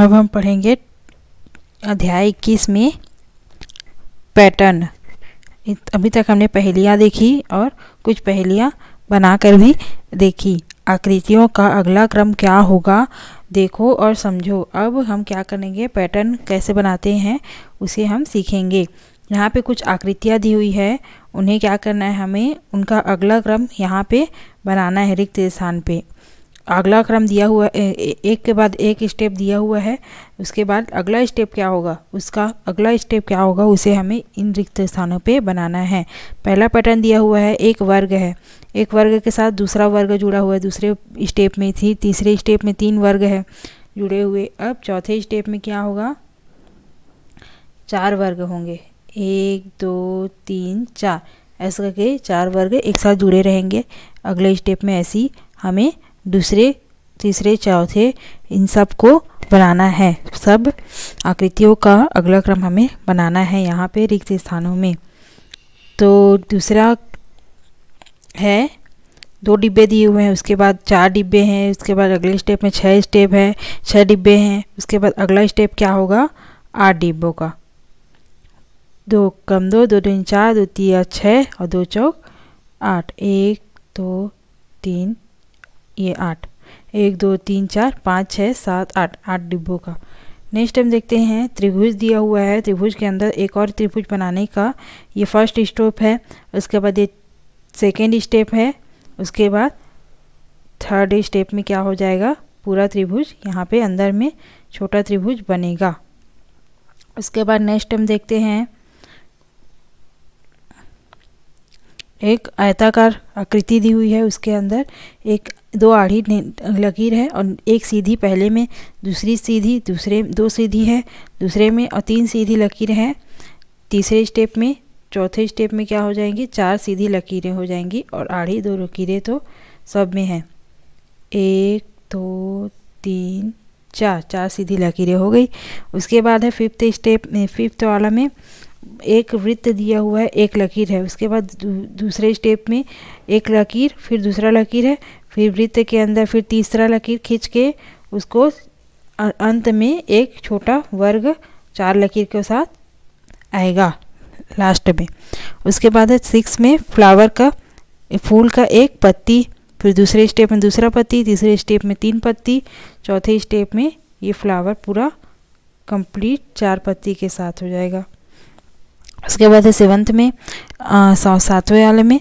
अब हम पढ़ेंगे अध्याय इक्कीस में पैटर्न अभी तक हमने पहेलियाँ देखी और कुछ पहेलियाँ बनाकर भी देखी आकृतियों का अगला क्रम क्या होगा देखो और समझो अब हम क्या करेंगे पैटर्न कैसे बनाते हैं उसे हम सीखेंगे यहाँ पे कुछ आकृतियाँ दी हुई है उन्हें क्या करना है हमें उनका अगला क्रम यहाँ पे बनाना है रिक्त स्थान पे अगला क्रम दिया हुआ एक के बाद एक स्टेप दिया हुआ है उसके बाद अगला स्टेप क्या होगा उसका अगला स्टेप क्या होगा उसे हमें इन रिक्त स्थानों पे बनाना है पहला पैटर्न दिया हुआ है एक वर्ग है एक वर्ग के साथ दूसरा वर्ग जुड़ा हुआ है दूसरे स्टेप में थी तीसरे स्टेप में तीन वर्ग है जुड़े हुए अब चौथे स्टेप में क्या होगा चार वर्ग होंगे एक दो तीन चार ऐसे करके चार वर्ग एक साथ जुड़े रहेंगे अगले स्टेप में ऐसी हमें दूसरे तीसरे चौथे इन सब को बनाना है सब आकृतियों का अगला क्रम हमें बनाना है यहाँ पे रिक्त स्थानों में तो दूसरा है दो डिब्बे दिए हुए हैं उसके बाद चार डिब्बे हैं उसके बाद अगले स्टेप में छः स्टेप है छः डिब्बे हैं उसके बाद अगला स्टेप क्या होगा आठ डिब्बों का दो कम दो दो तीन चार दो तीन छः और दो चौक आठ एक दो तीन ये आठ एक दो तीन चार पाँच छः सात आठ आठ डिब्बों का नेक्स्ट हम देखते हैं त्रिभुज दिया हुआ है त्रिभुज के अंदर एक और त्रिभुज बनाने का ये फर्स्ट स्टेप है उसके बाद ये सेकेंड स्टेप है उसके बाद थर्ड स्टेप में क्या हो जाएगा पूरा त्रिभुज यहाँ पे अंदर में छोटा त्रिभुज बनेगा उसके बाद नेक्स्ट हम देखते हैं एक आयताकार आकृति दी हुई है उसके अंदर एक दो आढ़ी लकीर है और एक सीधी पहले में दूसरी सीधी दूसरे दो सीधी है दूसरे में और तीन सीधी लकीर हैं तीसरे स्टेप में चौथे स्टेप में क्या हो जाएंगी चार सीधी लकीरें हो जाएंगी और आढ़ी दो लकीरें तो सब में हैं एक दो तीन चार चार सीधी लकीरें हो गई उसके बाद है फिफ्थ स्टेप में फिफ्थ वाला में एक वृत्त दिया हुआ है एक लकीर है उसके बाद दू, दूसरे स्टेप में एक लकीर फिर दूसरा लकीर है फिर वृत्त के अंदर फिर तीसरा लकीर खींच के उसको अंत में एक छोटा वर्ग चार लकीर के साथ आएगा लास्ट में उसके बाद है सिक्स में फ्लावर का फूल का एक पत्ती फिर दूसरे स्टेप में दूसरा पत्ती तीसरे स्टेप में तीन पत्ती चौथे स्टेप में ये फ्लावर पूरा कंप्लीट चार पत्ती के साथ हो जाएगा उसके बाद है सेवंथ में सातवें वाले में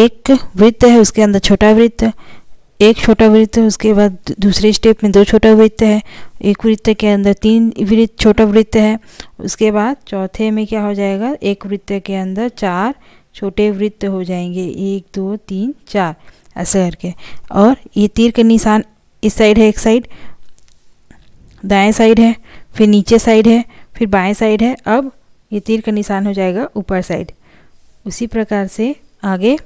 एक वृत्त है उसके अंदर छोटा वृत्त एक छोटा वृत्त है उसके बाद दूसरे स्टेप में दो छोटा वृत्त है एक वृत्त के अंदर तीन वृत्त छोटा वृत्त है उसके बाद चौथे में क्या हो जाएगा एक वृत्त के अंदर चार छोटे वृत्त हो जाएंगे एक दो तीन चार ऐसे करके और ये तीर के निशान इस साइड है एक साइड दाएं साइड है फिर नीचे साइड है फिर बाएं साइड है अब ये तीर का निशान हो जाएगा ऊपर साइड उसी प्रकार से आगे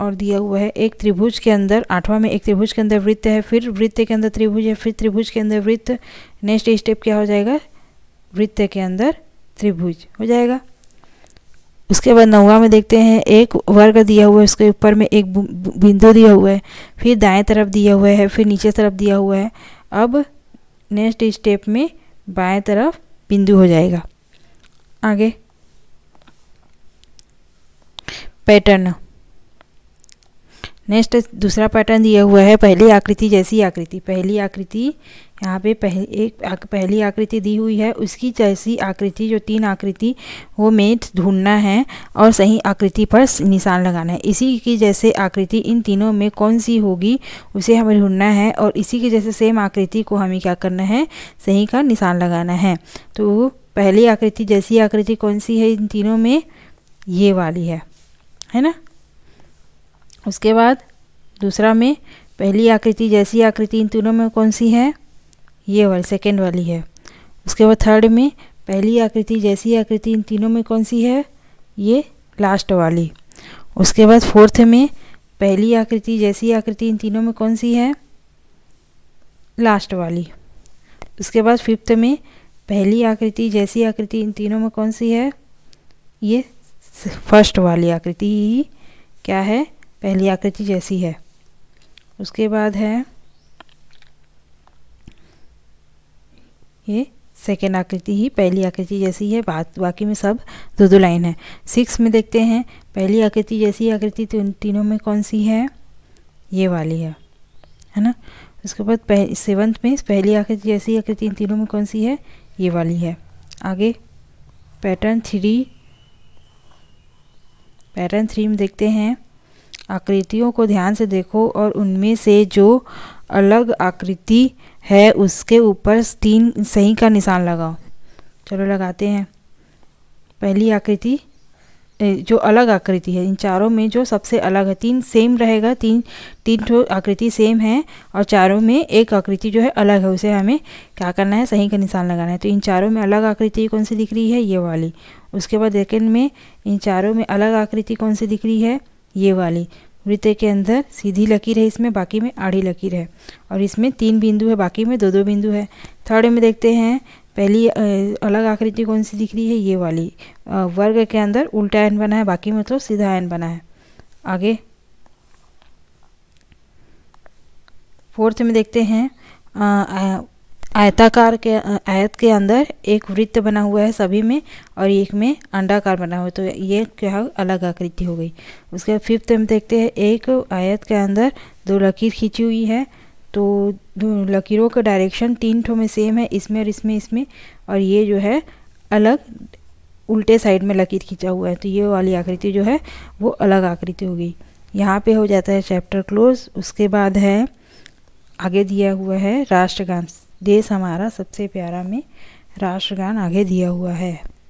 और दिया हुआ है एक त्रिभुज के अंदर आठवां में एक त्रिभुज के अंदर वृत्त है फिर वृत्त के अंदर त्रिभुज है फिर त्रिभुज के अंदर वृत्त नेक्स्ट स्टेप क्या हो जाएगा वृत्त के अंदर त्रिभुज हो जाएगा उसके बाद नौवा में देखते हैं एक वर्ग दिया हुआ है उसके ऊपर में एक बिंदु दिया हुआ है फिर दाएं तरफ दिया हुआ है फिर नीचे तरफ दिया हुआ है अब नेक्स्ट स्टेप में बाएं तरफ बिंदु हो जाएगा आगे पैटर्न नेक्स्ट दूसरा पैटर्न दिया हुआ है पहली आकृति जैसी आकृति पहली आकृति यहाँ पे पहली एक आक, पहली आकृति दी हुई है उसकी जैसी आकृति जो तीन आकृति वो मेट ढूंढना है और सही आकृति पर निशान लगाना है इसी की जैसे आकृति इन तीनों में कौन सी होगी उसे हमें ढूंढना है और इसी के जैसे सेम आकृति को हमें क्या करना है सही का निशान लगाना है तो पहली आकृति जैसी आकृति कौन सी है इन तीनों में ये वाली है है ना उसके बाद दूसरा में पहली आकृति जैसी आकृति इन तीनों में कौन सी है ये वाली सेकेंड वाली है उसके बाद थर्ड में पहली आकृति जैसी आकृति इन तीनों में कौन सी है ये लास्ट वाली उसके बाद फोर्थ में पहली आकृति जैसी आकृति इन तीनों में कौन सी है लास्ट वाली उसके बाद फिफ्थ में पहली आकृति जैसी आकृति इन तीनों में कौन सी है ये फर्स्ट वाली आकृति ही क्या है पहली आकृति जैसी है उसके बाद है ये सेकेंड आकृति ही पहली आकृति जैसी है बात बाकी में सब दो दो लाइन है सिक्स में देखते हैं पहली आकृति जैसी आकृति तो इन तीनों में कौन सी है ये वाली है है ना उसके बाद सेवन्थ में पहली आकृति जैसी आकृति इन तीनों में कौन सी है ये वाली है आगे पैटर्न थ्री पैटर्न थ्री में देखते हैं आकृतियों को ध्यान से देखो और उनमें से जो अलग आकृति है उसके ऊपर तीन सही का निशान लगाओ चलो लगाते हैं पहली आकृति जो अलग आकृति है इन चारों में जो सबसे अलग है तीन सेम रहेगा तीन तीन ठो आकृति सेम है और चारों में एक आकृति जो है अलग है उसे हमें क्या करना है सही का निशान लगाना है तो इन चारों में अलग आकृति कौन सी दिख रही है ये वाली उसके बाद सेकेंड में इन चारों में अलग आकृति कौन सी दिख रही है ये वाली वृत्त के अंदर सीधी लकीर है इसमें बाकी में आड़ी लकीर है और इसमें तीन बिंदु है बाकी में दो दो बिंदु है थर्ड में देखते हैं पहली अलग आकृति कौन सी दिख रही है ये वाली वर्ग के अंदर उल्टा एन बना है बाकी मतलब सीधा एन बना है आगे फोर्थ में देखते हैं आयताकार के आयत के अंदर एक वृत्त बना हुआ है सभी में और एक में अंडाकार बना हुआ है तो ये क्या अलग आकृति हो गई उसके बाद फिफ्थ में देखते हैं एक आयत के अंदर दो लकीर खींची हुई है तो लकीरों का डायरेक्शन तीन ठो में सेम है इसमें और इसमें इसमें और ये जो है अलग उल्टे साइड में लकीर खींचा हुआ है तो ये वाली आकृति जो है वो अलग आकृति हो गई यहाँ पे हो जाता है चैप्टर क्लोज उसके बाद है आगे दिया हुआ है राष्ट्रगान देश हमारा सबसे प्यारा में राष्ट्रगान आगे दिया हुआ है